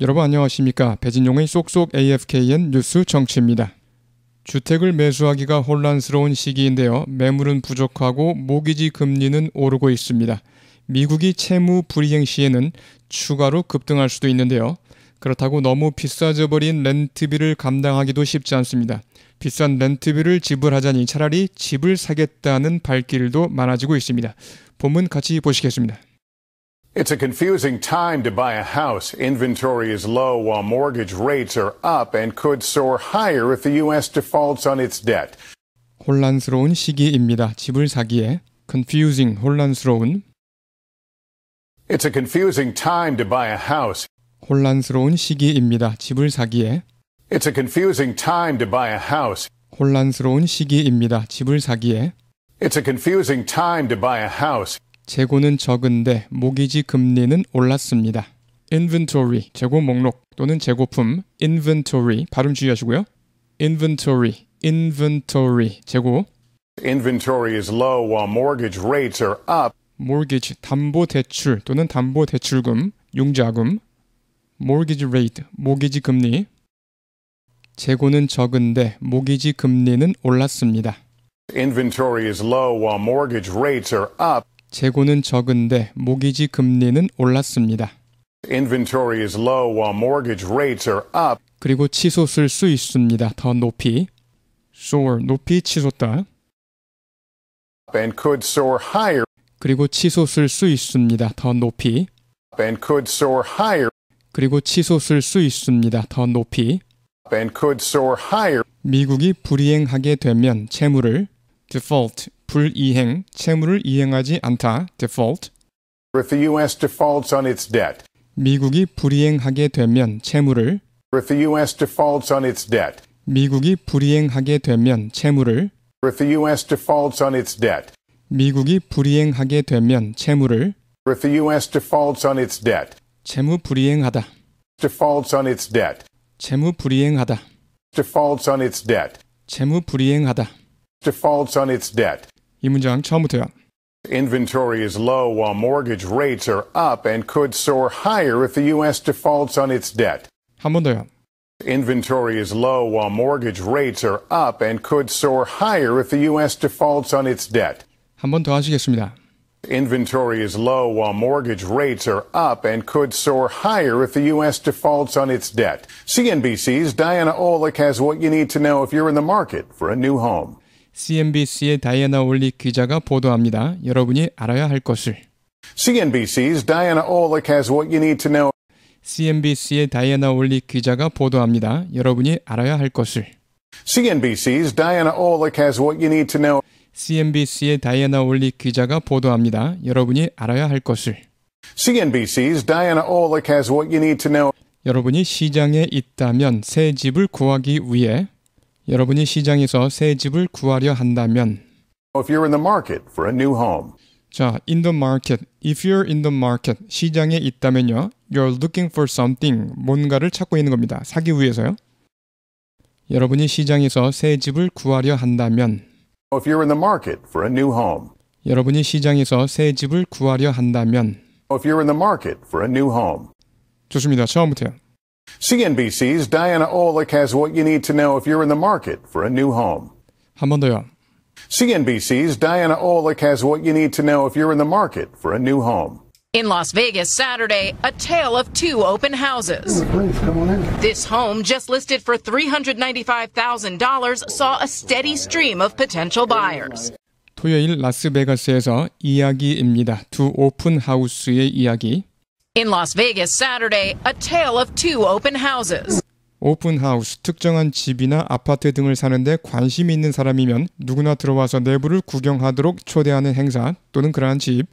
여러분 안녕하십니까. 배진용의 쏙쏙 AFKN 뉴스 정치입니다. 주택을 매수하기가 혼란스러운 시기인데요. 매물은 부족하고 모기지 금리는 오르고 있습니다. 미국이 채무 불이행 시에는 추가로 급등할 수도 있는데요. 그렇다고 너무 비싸져 버린 렌트비를 감당하기도 쉽지 않습니다. 비싼 렌트비를 지불하자니 차라리 집을 사겠다는 발길도 많아지고 있습니다. 본문 같이 보시겠습니다. It's a confusing time to buy a house. Inventory is low while mortgage rates are up and could soar higher if the US defaults on its debt. 혼란스러운 시기입니다. 집을 사기에 confusing 혼란스러운 It's a confusing time to buy a house. 혼란스러운 시기입니다. 집을 사기에 It's a confusing time to buy a house. 혼란스러운 시기입니다. 집을 사기에 It's a confusing time to buy a house. 재고는 적은데 모기지 금리는 올랐습니다. inventory 재고 목록 또는 재고품 inventory 발음 주의하시고요. inventory inventory 재고 inventory is low while mortgage rates are up. mortgage 담보 대출 또는 담보 대출금 융자금 mortgage rate 모기지 금리 재고는 적은데 모기지 금리는 올랐습니다. inventory is low while mortgage rates are up. 재고는 적은데 모기지 금리는 올랐습니다. Inventory is low while mortgage rates are up. 그리고 치솟을 수 있습니다. 더 높이. soar 높이 치솟다. and could soar higher. 그리고 치솟을 수 있습니다. 더 높이. and could soar higher. 그리고 치솟을 수 있습니다. 더 높이. and could soar higher. 미국이 불이행하게 되면 채무를 default 불이행, 채무를 이행하지 않다, default. If the US defaults on its debt. 미국이 불이행하게 되면 채무를 If the US defaults on its debt. 미국이 불이행하게 되면 채무를 If the US defaults on its debt. 미국이 불이행하게 되면 채무를 If the US defaults on its debt. 채무 불이행하다. defaults on its debt. 채무 불이행하다. defaults on its debt. 채무 불이행하다. defaults on its debt. 이 문장 처음부터요. Inventory is low while mortgage rates are up and could soar higher if the U.S. defaults on its debt. 한 번 더요. Inventory is low while mortgage rates are up and could soar higher if the U.S. defaults on its debt. 한 번 더 하시겠습니다. Inventory is low while mortgage rates are up and could soar higher if the U.S. defaults on its debt. CNBC's Diana Olick has what you need to know if you're in the market for a new home. CNBC의 다이애나 올릭 기자가 보도합니다. 여러분이 알아야 할 것을. CNBC's Diana Olick has what you need to know. CNBC의 다이애나 올릭 기자가 보도합니다. 여러분이 알아야 할 것을. CNBC's Diana Olick has what you need to know. CNBC의 다이애나 올릭 기자가 보도합니다. 여러분이 알아야 할 것을. CNBC's Diana Olick has what you need to know. 여러분이 시장에 있다면 새 집을 구하기 위해 여러분이 시장에서 새 집을 구하려 한다면 If you're in the market for a new home. 자, in the market. If you're in the market. 시장에 있다면요. You're looking for something. 뭔가를 찾고 있는 겁니다. 사기 위해서요. 여러분이 시장에서 새 집을 구하려 한다면 If you're in the market for a new home. 여러분이 시장에서 새 집을 구하려 한다면 If you're in the market for a new home. 좋습니다. 처음부터요. CNBC's Diana Olick has what you need to know if you're in the market for a new home. 한 더요. CNBC's Diana Olick has what you need to know if you're in the market for a new home. In Las Vegas Saturday, a tale of two open houses. This home, just listed for $395,000, saw a steady stream of potential buyers. 토요일 라스베가스에서 이야기입니다. 두 오픈 하우스의 이야기. In Las Vegas Saturday, a tale of two open houses. 오픈하우스, 특정한 집이나 아파트 등을 사는데 관심이 있는 사람이면 누구나 들어와서 내부를 구경하도록 초대하는 행사 또는 그러한 집.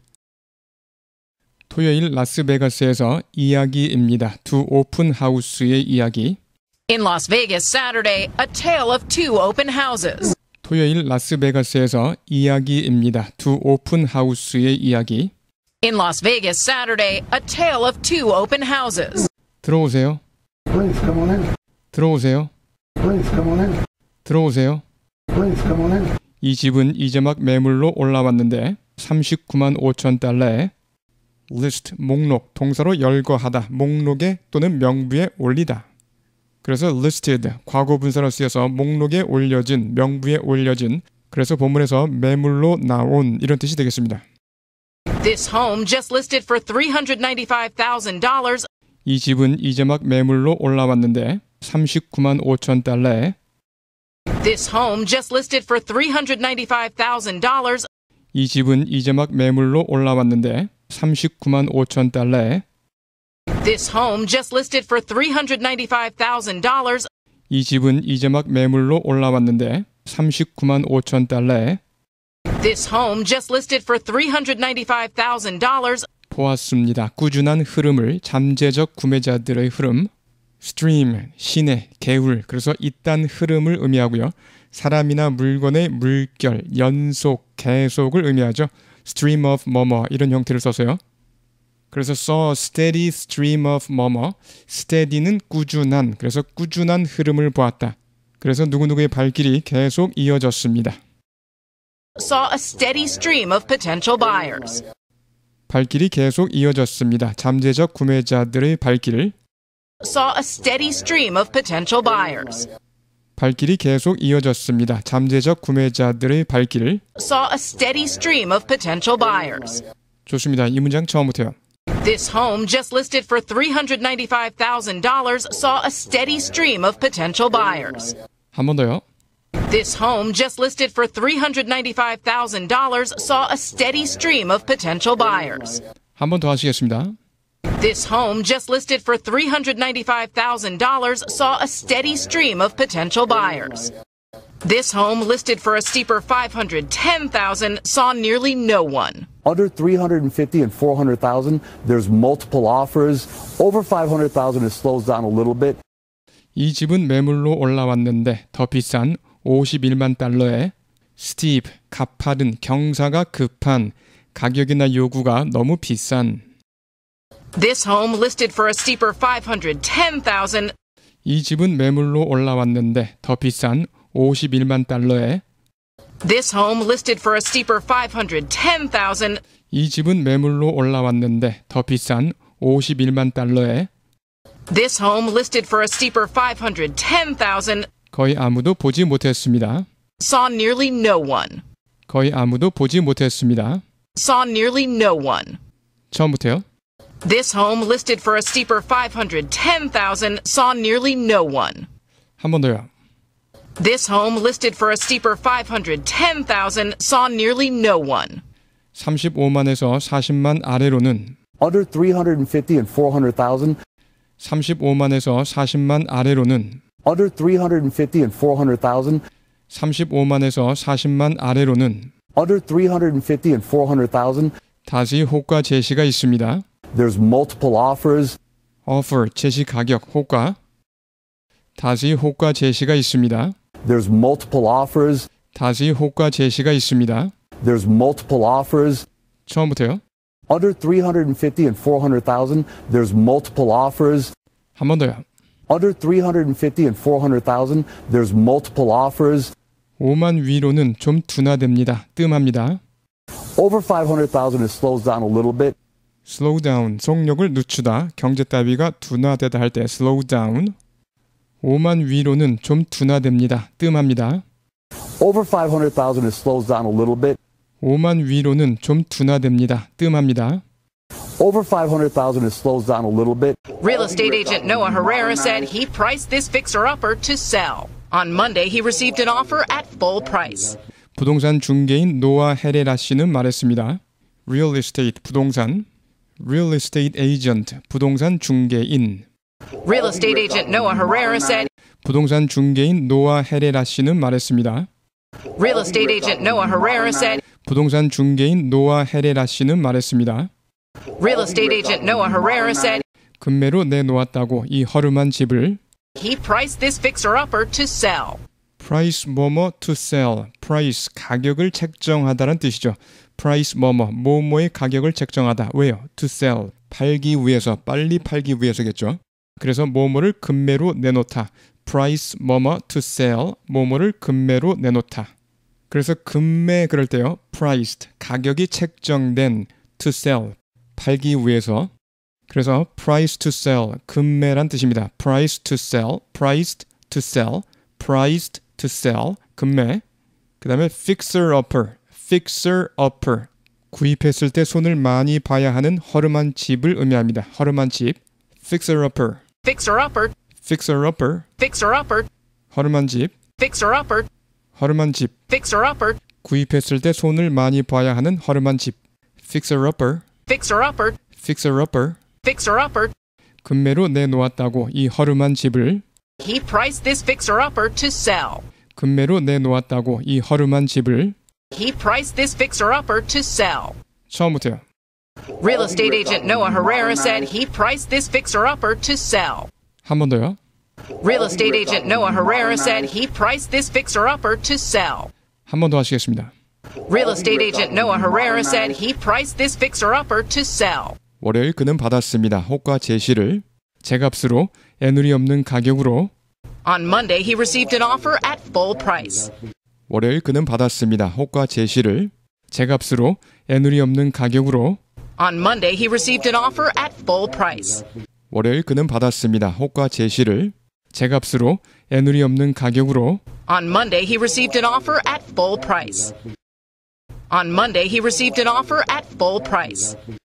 토요일 라스베가스에서 이야기입니다. 두 오픈하우스의 이야기. In Las Vegas Saturday, a tale of two open houses. 토요일 라스베가스에서 이야기입니다. 두 오픈하우스의 이야기. In Las Vegas Saturday, a tale of two open houses. 들어오세요. Please come on in. 들어오세요. Please come on in. 들어오세요. Please come on in. 이 집은 이제 막 매물로 올라왔는데 39만 5천 달러에 list 목록 동사로 열거하다 목록에 또는 명부에 올리다. 그래서 listed 과거 분사로 쓰여서 목록에 올려진 명부에 올려진 그래서 본문에서 매물로 나온 이런 뜻이 되겠습니다. This home just listed for $395,000. 이 집은 이제 막 매물로 올라왔는데 39만 5천 달러에 This home just listed for $395,000. 이 집은 이제 막 매물로 올라왔는데 39만 5천 달러에 This home just listed for $395,000. 이 집은 이제 막 매물로 올라왔는데 39만 5천 달러에 This home just listed for $395,000. 보았습니다. 꾸준한 흐름을 잠재적 구매자들의 흐름, stream, 시내, 개울, 그래서 있단 흐름을 의미하고요. 사람이나 물건의 물결, 연속, 계속을 의미하죠. stream of 뭐뭐 이런 형태를 써서요. 그래서 써 steady stream of 뭐뭐 steady는 꾸준한 그래서 꾸준한 흐름을 보았다. 그래서 누구누구의 발길이 계속 이어졌습니다. saw a steady stream of potential buyers. 발길이 계속 이어졌습니다. 잠재적 구매자들의 발길을 saw a steady stream of potential buyers. 발길이 계속 이어졌습니다. 잠재적 구매자들의 발길을 saw a steady stream of potential buyers. 좋습니다. 이 문장 처음부터요. This home just listed for $395,000 saw a steady stream of potential buyers. 한 번 더요. This home, just listed for $395,000, saw a steady stream of potential buyers. 한 번 더 하시겠습니다. This home, just listed for $395,000, saw a steady stream of potential buyers. This home, listed for a steeper 510,000, saw nearly no one. Under 350 and 400,000, there's multiple offers. Over 500,000, it slows down a little bit. 이 집은 매물로 올라왔는데 더 비싼 51만 달러에 스티브 가파른 경사가 급한 가격이나 요구가 너무 비싼 This home listed for a steeper 510,000. 이 집은 매물로 올라왔는데 더 비싼 51만 달러에 This home listed for a steeper 510,000. 이 집은 매물로 올라왔는데 더 비싼 51만 달러에 This home listed for a steeper 510,000. 거의 아무도 보지 못했습니다. saw nearly no one. 거의 아무도 보지 못했습니다. saw nearly no one. 처음부터요? This home listed for a steeper 510,000 saw nearly no one. 한번 더요. This home listed for a steeper 510,000 saw nearly no one. 35만에서 40만 아래로는 under 350 and 400,000 35만에서 40만 아래로는 under 350 and 400,000. 35만에서 40만 아래로는 under 350 and 400,000. 다시 호가 제시가 있습니다. There's multiple offers. offer 제시 가격 호가 다시 호가 제시가 있습니다. There's multiple offers. 다시 호가 제시가 있습니다. There's multiple offers. 처음부터요. Under 350 and 400,000. There's multiple offers. 한 번 더요. Under 350 and 400,000, there's multiple offers. 5만 위로는 좀 둔화됩니다. 뜸합니다. Over 500,000 it slows down a little bit. slow down 속력을 늦추다. 경제 따위가 둔화되다 할때 slow down. 5만 위로는 좀 둔화됩니다. 뜸합니다. Over 500,000 it slows down a little bit. 5만 위로는 좀 둔화됩니다. 뜸합니다. Over 500,000 it slows down a little bit. Real estate agent Noah Herrera said he priced this fixer-upper to sell. On Monday, he received an offer at full price. 부동산 중개인 노아 헤레라 씨는 말했습니다. Real estate 부동산 Real estate agent 부동산 중개인 Real estate agent Noah Herrera said 부동산 중개인 노아 헤레라 씨는 말했습니다. Real estate agent Noah Herrera said 부동산 중개인 노아 헤레라 씨는 말했습니다. Real estate agent Noah Herrera said 금매로 내놓았다고 이 허름한 집을 he priced this fixer-upper to sell. price 뭐뭐 to sell. price 가격을 책정하다란 뜻이죠. price 뭐뭐 뭐뭐의 가격을 책정하다. 왜요? to sell. 팔기 위해서 빨리 팔기 위해서겠죠. 그래서 뭐뭐를 금매로 내놓다. price 뭐뭐 to sell. 뭐뭐를 금매로 내놓다. 그래서 금매 그럴 때요. priced 가격이 책정된 to sell 팔기 위해서 그래서 price to sell 금매란 뜻입니다. price to sell, priced to sell, priced to sell 금매 그 다음에 fixer upper, fixer upper 구입했을 때 손을 많이 봐야 하는 허름한 집을 의미합니다. 허름한 집 fixer upper, fixer upper, fixer upper, fixer upper 허름한 집 fixer upper 허름한 집 fixer upper 구입했을 때 손을 많이 봐야 하는 허름한 집 fixer upper Fixer-upper. Fixer-upper. Fixer-upper. 금매로 내놓았다고 이 허름한 집을. He priced this fixer-upper to sell. 금매로 내놓았다고 이 허름한 집을. He priced this fixer-upper to sell. 처음부터요. Real estate agent Noah Herrera said he priced this fixer-upper to sell. 한번 더요. Real estate agent Noah Herrera said he priced this fixer-upper to sell. 한번 더 하시겠습니다. Real estate agent Noah Herrera said he priced this fixer-upper to sell. 월요일 그는 받았습니다. 호가 제시를 제 값으로 애누리 없는 가격으로 On Monday he received an offer at full price. 월요일 그는 받았습니다. 호가 제시를 제 값으로 애누리 없는 가격으로 On Monday he received an offer at full price. 월요일 그는 받았습니다. 호가 제시를 제 값으로 애누리 없는 가격으로 On Monday he received an offer at full price. On Monday, he received an offer at full price.